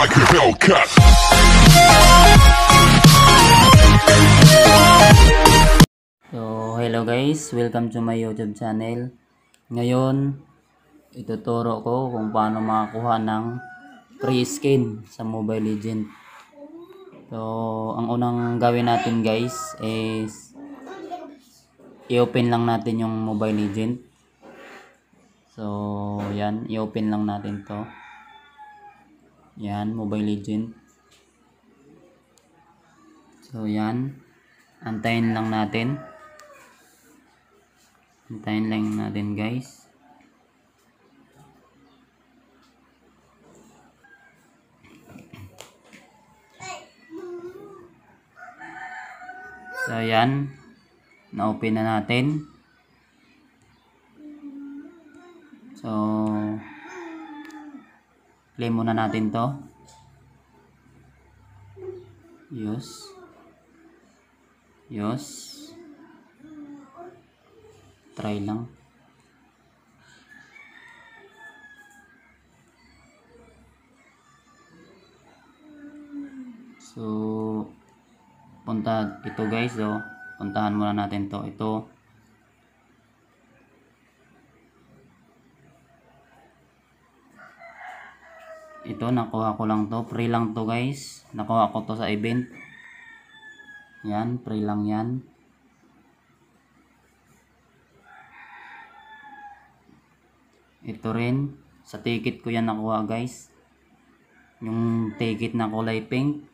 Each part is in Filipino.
like a Hellcat. So, hello guys. Welcome to my YouTube channel. Ngayon, ituturo ko kung paano makakuha ng free skin sa Mobile Legend. So, ang unang gawin natin guys is i-open lang natin yung Mobile Legend. So, yan. I-open lang natin to. Yan, Mobile Legend. So, yan. Antayin lang natin. Antayin lang natin, guys. So, yan. Na-open na natin. So, Play muna natin to. yes yes Try lang. So, punta ito guys, oh. Puntahan muna natin to. Ito. ito nakuha ko lang to free lang to guys nakuha ko to sa event yan free lang yan ito rin sa ticket ko yan nakuha guys yung ticket na kulay pink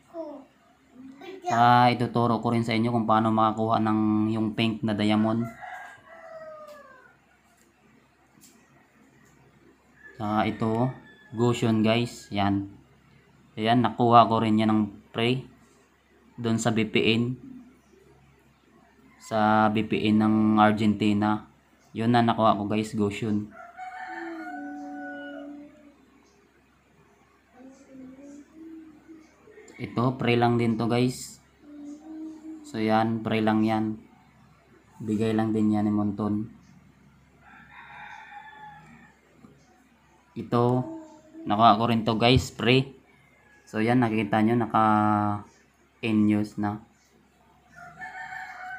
ah ituturo ko rin sa inyo kung paano makakuha ng yung pink na diamond ah ito Goshen guys. Yan. Ayan, nakuha ko rin yan ng prey. Doon sa BPN. Sa BPN ng Argentina. Yun na nakuha ko guys, Goshen. Ito, prey lang din to guys. So yan, prey lang yan. Bigay lang din yan ni Monton. Ito, Nakuha ko rin to guys, pre. So yan, nakikita nyo, naka in use na.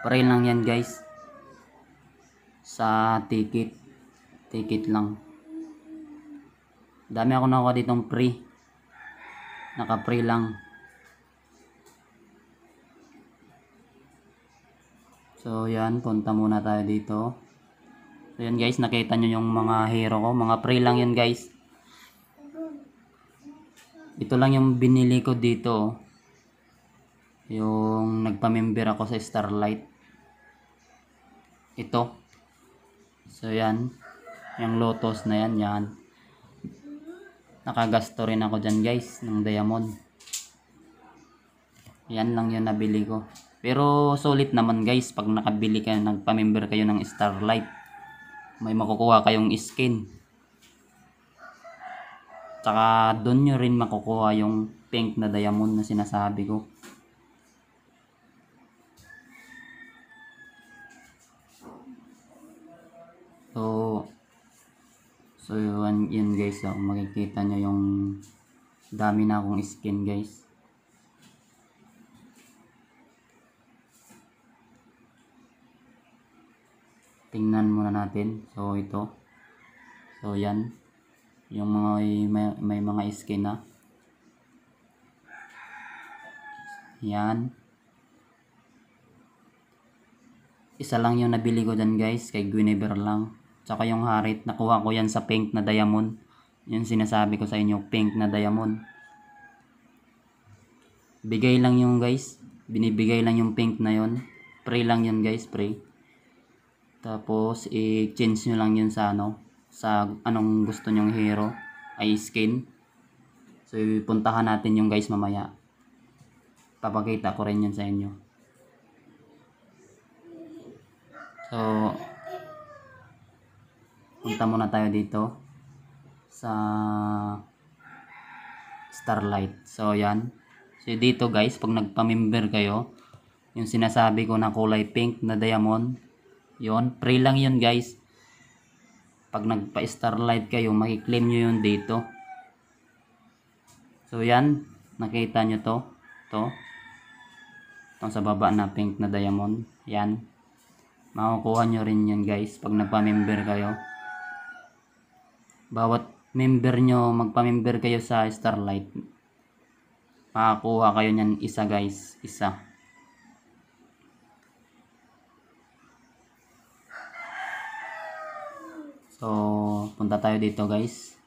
Pre lang yan guys. Sa ticket. Ticket lang. Dami ako nakuha ditong pre. Naka pre lang. So yan, punta muna tayo dito. So yan guys, nakita nyo yung mga hero ko. Mga pre lang yan guys ito lang yung binili ko dito oh. yung nagpamember ako sa Starlight ito so yan yung Lotus na yan yan nakagasto rin ako dyan guys ng diamond yan lang yung nabili ko pero solid naman guys pag nakabili kayo nagpamember kayo ng Starlight may makukuha kayong skin Tsaka doon nyo rin makukuha yung pink na diamond na sinasabi ko. So, so yun, yun guys. So, ah, makikita nyo yung dami na akong skin guys. Tingnan muna natin. So, ito. So, yan yung mga may, may mga skin na yan isa lang yung nabili ko dyan guys kay Guinevere lang tsaka yung harit nakuha ko yan sa pink na diamond yung sinasabi ko sa inyo pink na diamond bigay lang yung guys binibigay lang yung pink na yon pray lang yun guys pray tapos i-change nyo lang yun sa ano sa anong gusto nyong hero ay skin. So, puntahan natin yung guys mamaya. Papakita ko rin yan sa inyo. So, punta muna tayo dito sa Starlight. So, yan. So, dito guys, pag nagpamember kayo, yung sinasabi ko na kulay pink na diamond, yon free lang yun guys pag nagpa-starlight star kayo, makiklaim nyo yun dito. So, yan. Nakita nyo to. To. Itong sa baba na pink na diamond. Yan. Makukuha nyo rin yan guys pag nagpa-member kayo. Bawat member nyo, magpa-member kayo sa Starlight. Makakuha kayo nyan isa guys. Isa. So, punta tayo dito guys.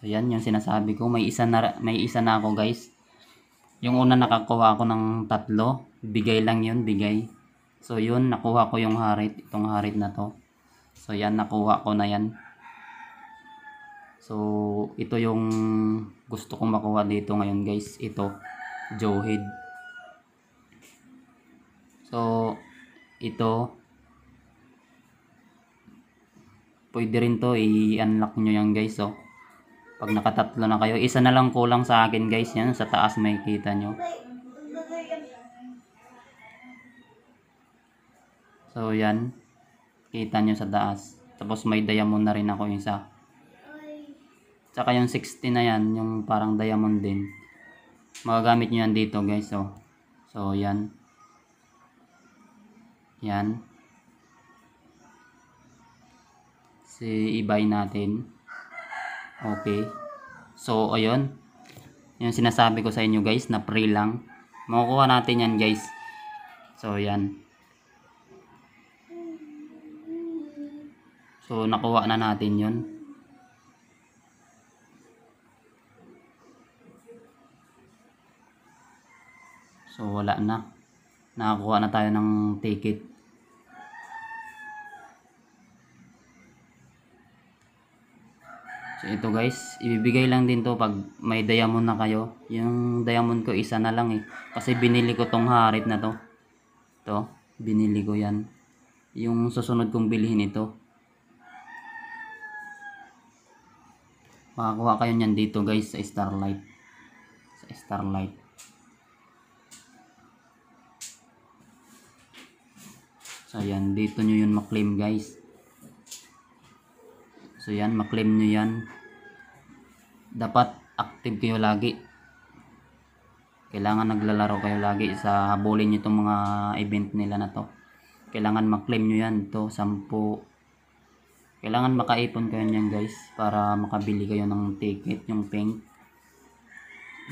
So, yan yung sinasabi ko. May isa na, may isa na ako guys. Yung una nakakuha ako ng tatlo. Bigay lang yun, bigay. So, yun, nakuha ko yung harit. Itong harit na to. So, yan, nakuha ko na yan. So, ito yung gusto kong makuha dito ngayon guys. Ito, Johid. So, ito, pwede rin to i-unlock nyo yan guys oh. pag nakatatlo na kayo isa na lang kulang sa akin guys yan sa taas may kita nyo so yan kita nyo sa taas tapos may diamond na rin ako yung isa tsaka yung 60 na yan yung parang diamond din magagamit nyo yan dito guys oh. so yan yan si ibay natin okay so ayun yung sinasabi ko sa inyo guys na free lang makukuha natin yan guys so yan so nakuha na natin yun so wala na nakakuha na tayo ng ticket ito guys ibibigay lang din to pag may diamond na kayo yung diamond ko isa na lang eh kasi binili ko tong harit na to to binili ko yan yung susunod kong bilhin ito makakuha kayo nyan dito guys sa starlight sa starlight so yan dito nyo yun maklaim guys So yan, maklaim nyo yan. Dapat active kayo lagi. Kailangan naglalaro kayo lagi sa habulin nyo itong mga event nila na to. Kailangan maklaim nyo yan to sampu. Kailangan makaipon kayo niyan guys para makabili kayo ng ticket, yung pink.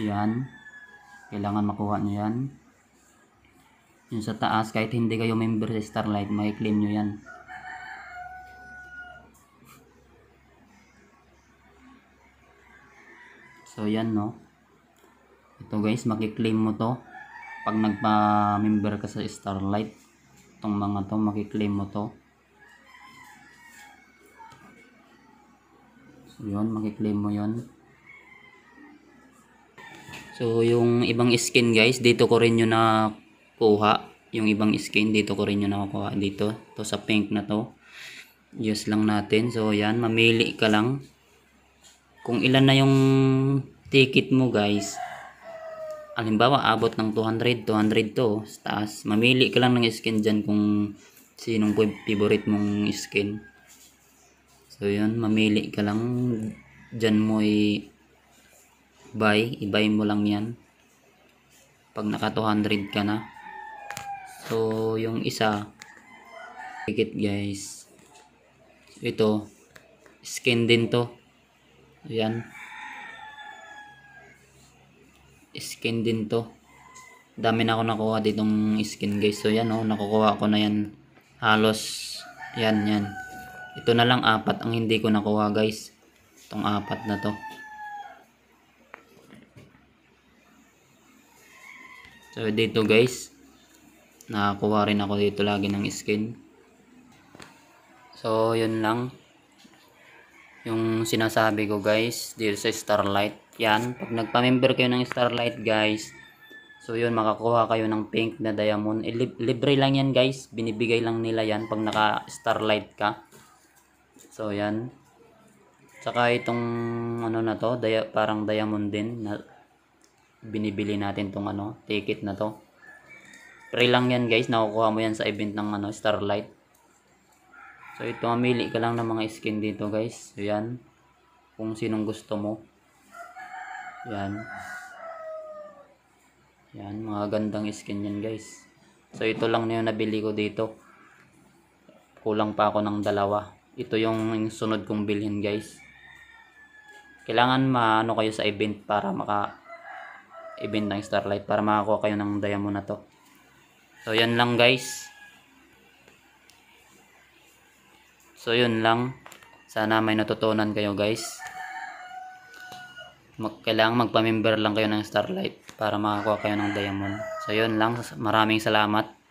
Yan. Kailangan makuha nyo yan. Yung sa taas, kahit hindi kayo member sa Starlight, makiklaim nyo yan. So yan no. Ito guys, makiklaim mo to pag nagpa-member ka sa Starlight. Itong mga to, makiklaim mo to. So yun, makiklaim mo yon. So yung ibang skin guys, dito ko rin yun kuha. Yung ibang skin, dito ko rin yun nakuha. Dito, to sa pink na to. Use lang natin. So yan, mamili ka lang kung ilan na yung ticket mo guys halimbawa abot ng 200 200 to taas mamili ka lang ng skin dyan kung sinong favorite mong skin so yun mamili ka lang dyan mo i buy i-buy mo lang yan pag naka 200 ka na so yung isa ticket guys ito skin din to Ayan. Skin din to. Dami na ako nakuha ditong skin guys. So yan oh, nakukuha ko na yan. Halos yan yan. Ito na lang apat ang hindi ko nakuha guys. Itong apat na to. So dito guys, nakakuha rin ako dito lagi ng skin. So yun lang yung sinasabi ko guys dito sa starlight yan pag nagpa member kayo ng starlight guys so yun makakuha kayo ng pink na diamond e, lib libre lang yan guys binibigay lang nila yan pag naka starlight ka so yan tsaka itong ano na to dia parang diamond din na binibili natin tong ano ticket na to free lang yan guys nakukuha mo yan sa event ng ano starlight So ito, mamili ka lang ng mga skin dito guys. So Kung sinong gusto mo. Yan. Yan, mga gandang skin yan guys. So ito lang na yung nabili ko dito. Kulang pa ako ng dalawa. Ito yung sunod kong bilhin guys. Kailangan maano kayo sa event para maka event ng Starlight para makakuha kayo ng diamond na to. So yan lang guys. So yun lang. Sana may natutunan kayo guys. Mag kailangan magpamember lang kayo ng Starlight para makakuha kayo ng diamond. So yun lang. Maraming salamat.